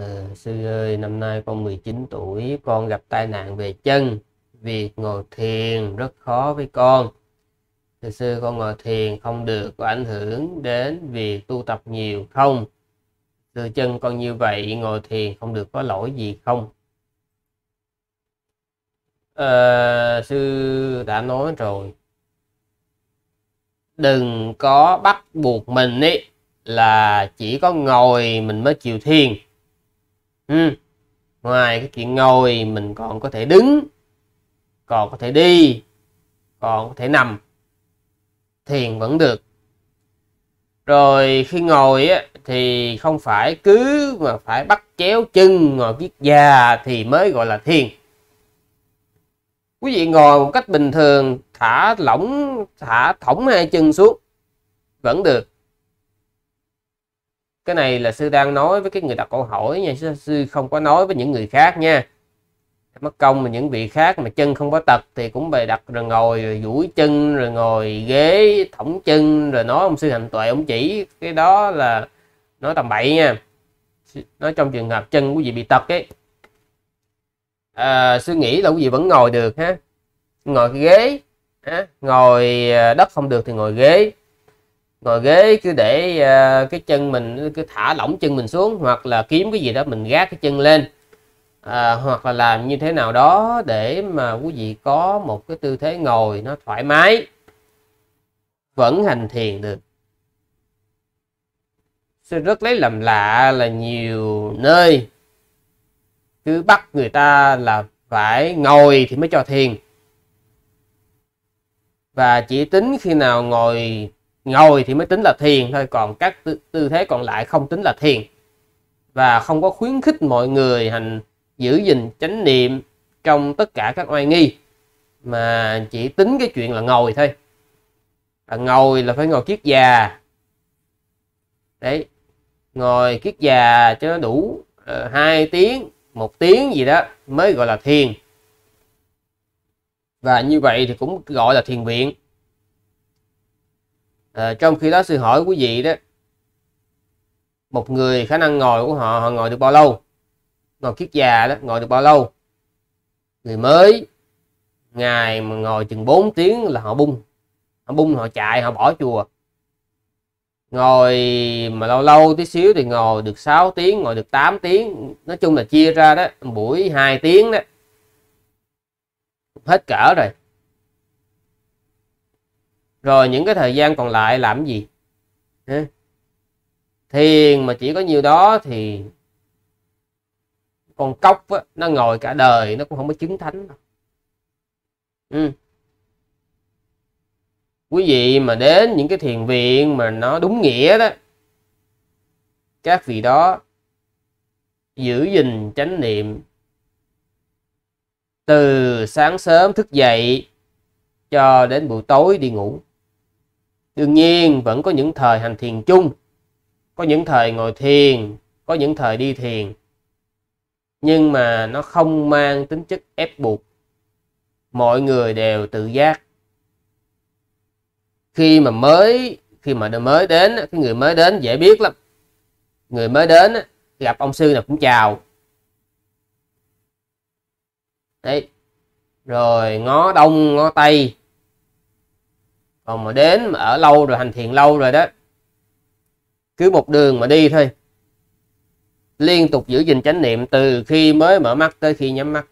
Ờ, sư ơi, năm nay con 19 tuổi, con gặp tai nạn về chân. Việc ngồi thiền rất khó với con. Thưa sư, con ngồi thiền không được có ảnh hưởng đến việc tu tập nhiều không? Từ chân con như vậy, ngồi thiền không được có lỗi gì không? À, sư đã nói rồi. Đừng có bắt buộc mình ý, là chỉ có ngồi mình mới chịu thiền ừ. ngoài cái chuyện ngồi mình còn có thể đứng còn có thể đi còn có thể nằm thiền vẫn được rồi khi ngồi á, thì không phải cứ mà phải bắt chéo chân ngồi viết già thì mới gọi là thiền quý vị ngồi một cách bình thường thả lỏng thả thõng hai chân xuống vẫn được cái này là sư đang nói với cái người đặt câu hỏi nha sư không có nói với những người khác nha mất công mà những vị khác mà chân không có tật thì cũng bày đặt rồi ngồi rồi duỗi chân rồi ngồi ghế thõng chân rồi nói ông sư hành tuệ ông chỉ cái đó là nói tầm bậy nha nói trong trường hợp chân của gì bị tật ấy à, sư nghĩ là quý vị vẫn ngồi được ha ngồi ghế ha? ngồi à, đất không được thì ngồi ghế ngồi ghế cứ để uh, cái chân mình cứ thả lỏng chân mình xuống hoặc là kiếm cái gì đó mình gác cái chân lên à, hoặc là làm như thế nào đó để mà quý vị có một cái tư thế ngồi nó thoải mái vẫn hành thiền được Tôi rất lấy làm lạ là nhiều nơi cứ bắt người ta là phải ngồi thì mới cho thiền và chỉ tính khi nào ngồi ngồi thì mới tính là thiền thôi còn các tư, tư thế còn lại không tính là thiền và không có khuyến khích mọi người hành giữ gìn chánh niệm trong tất cả các oai nghi mà chỉ tính cái chuyện là ngồi thôi à, ngồi là phải ngồi kiết già đấy ngồi kiết già cho nó đủ ờ, hai uh, tiếng một tiếng gì đó mới gọi là thiền và như vậy thì cũng gọi là thiền viện à, trong khi đó sư hỏi quý vị đó một người khả năng ngồi của họ họ ngồi được bao lâu ngồi kiết già đó ngồi được bao lâu người mới ngày mà ngồi chừng 4 tiếng là họ bung họ bung họ chạy họ bỏ chùa ngồi mà lâu lâu tí xíu thì ngồi được 6 tiếng ngồi được 8 tiếng nói chung là chia ra đó buổi 2 tiếng đó hết cỡ rồi rồi những cái thời gian còn lại làm gì thiền mà chỉ có nhiều đó thì con cốc á, nó ngồi cả đời nó cũng không có chứng thánh Ừ. quý vị mà đến những cái thiền viện mà nó đúng nghĩa đó các vị đó giữ gìn chánh niệm từ sáng sớm thức dậy cho đến buổi tối đi ngủ đương nhiên vẫn có những thời hành thiền chung có những thời ngồi thiền có những thời đi thiền nhưng mà nó không mang tính chất ép buộc mọi người đều tự giác khi mà mới khi mà mới đến cái người mới đến dễ biết lắm người mới đến gặp ông sư nào cũng chào đấy rồi ngó đông ngó tây còn mà đến mà ở lâu rồi hành thiền lâu rồi đó cứ một đường mà đi thôi liên tục giữ gìn chánh niệm từ khi mới mở mắt tới khi nhắm mắt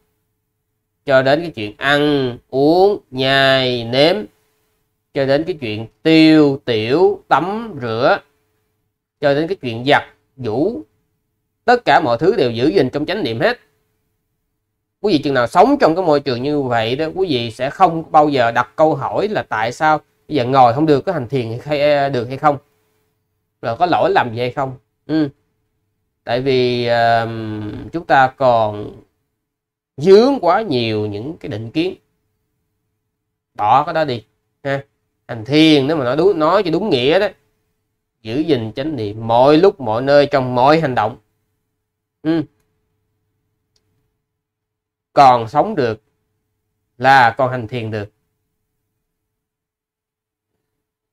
cho đến cái chuyện ăn uống nhai nếm cho đến cái chuyện tiêu tiểu tắm rửa cho đến cái chuyện giặt vũ tất cả mọi thứ đều giữ gìn trong chánh niệm hết quý vị chừng nào sống trong cái môi trường như vậy đó quý vị sẽ không bao giờ đặt câu hỏi là tại sao giờ ngồi không được có hành thiền hay à, được hay không rồi có lỗi làm gì hay không ừ. tại vì uh, chúng ta còn dướng quá nhiều những cái định kiến bỏ cái đó đi ha hành thiền nếu mà nói đúng nói cho đúng nghĩa đó giữ gìn chánh niệm mọi lúc mọi nơi trong mọi hành động ừ. còn sống được là còn hành thiền được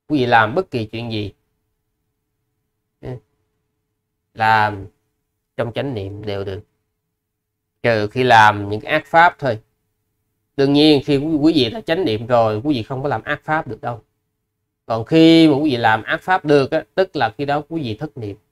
quý vị làm bất kỳ chuyện gì ừ. làm trong chánh niệm đều được trừ khi làm những ác pháp thôi đương nhiên khi quý vị đã chánh niệm rồi quý vị không có làm ác pháp được đâu còn khi mà quý vị làm ác pháp được á, tức là khi đó quý vị thất niệm